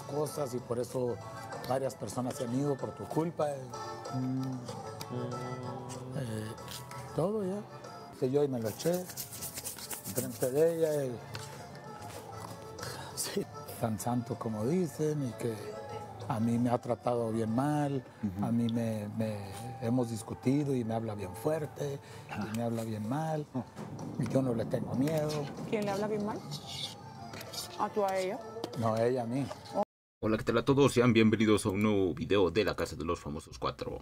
cosas y por eso varias personas se han ido por tu culpa. Eh, eh, todo ya. Que yo y me lo eché frente de ella. tan santo como dicen y que a mí me ha tratado bien mal, a mí me, hemos discutido y me habla bien fuerte, y me habla bien mal, y yo no le tengo miedo. ¿Quién le habla bien mal? ¿A tú a ella? No, ella a mí. Oh. Hola, ¿qué tal a todos? Sean bienvenidos a un nuevo video de la Casa de los Famosos 4.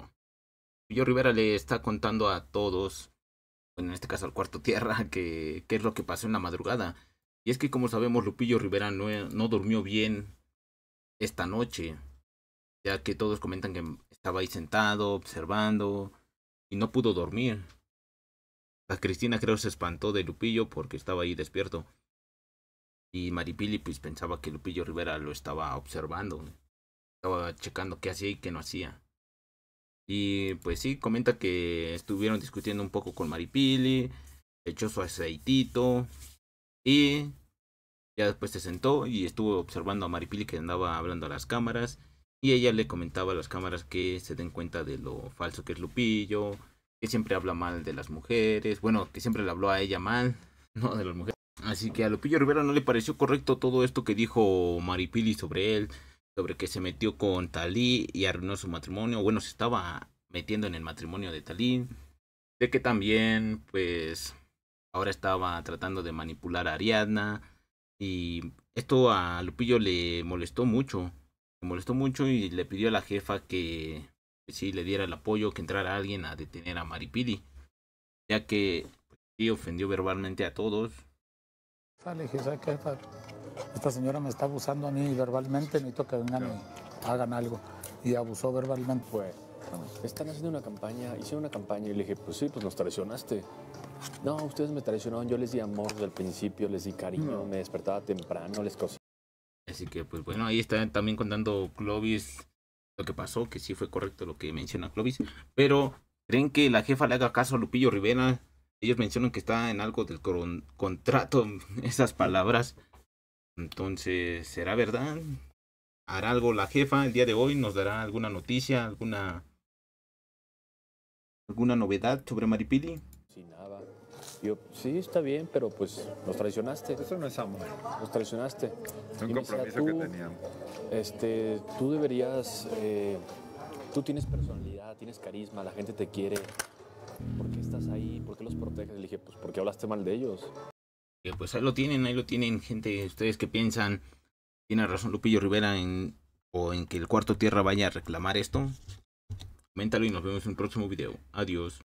Lupillo Rivera le está contando a todos, bueno, en este caso al Cuarto Tierra, que qué es lo que pasó en la madrugada. Y es que como sabemos, Lupillo Rivera no, no durmió bien esta noche, ya que todos comentan que estaba ahí sentado, observando, y no pudo dormir. La Cristina creo se espantó de Lupillo porque estaba ahí despierto. Y Maripili pues pensaba que Lupillo Rivera lo estaba observando, estaba checando qué hacía y qué no hacía. Y pues sí, comenta que estuvieron discutiendo un poco con Maripili, echó su aceitito y ya después se sentó y estuvo observando a Maripili que andaba hablando a las cámaras y ella le comentaba a las cámaras que se den cuenta de lo falso que es Lupillo, que siempre habla mal de las mujeres, bueno, que siempre le habló a ella mal, no de las mujeres. Así que a Lupillo Rivera no le pareció correcto todo esto que dijo Maripili sobre él, sobre que se metió con Talí y arruinó su matrimonio. Bueno, se estaba metiendo en el matrimonio de Talí. De que también, pues, ahora estaba tratando de manipular a Ariadna. Y esto a Lupillo le molestó mucho. Le molestó mucho y le pidió a la jefa que, que sí le diera el apoyo, que entrara alguien a detener a Maripili. Ya que pues, sí ofendió verbalmente a todos Sale, dije, ¿sabes Esta señora me está abusando a mí verbalmente, necesito que vengan y hagan algo. Y abusó verbalmente. Pues, están haciendo una campaña, hicieron una campaña y le dije, pues sí, pues nos traicionaste. No, ustedes me traicionaron, yo les di amor desde el principio, les di cariño, me despertaba temprano, les cosí. Así que, pues bueno, ahí está también contando Clovis lo que pasó, que sí fue correcto lo que menciona Clovis. Pero, ¿creen que la jefa le haga caso a Lupillo Rivera? ellos mencionan que está en algo del contrato, esas palabras. Entonces, ¿será verdad? ¿Hará algo la jefa el día de hoy? ¿Nos dará alguna noticia, alguna alguna novedad sobre Maripili? Sí, nada. Yo, sí, está bien, pero pues nos traicionaste. Eso no es amor. Nos traicionaste. Es un compromiso que teníamos. Este, tú deberías, eh, tú tienes personalidad, tienes carisma, la gente te quiere. ¿por qué estás ahí? ¿Por qué los proteges? Le dije, pues porque hablaste mal de ellos. Pues ahí lo tienen, ahí lo tienen, gente. Ustedes que piensan, tiene razón Lupillo Rivera o en que el cuarto tierra vaya a reclamar esto. Coméntalo y nos vemos en un próximo video. Adiós.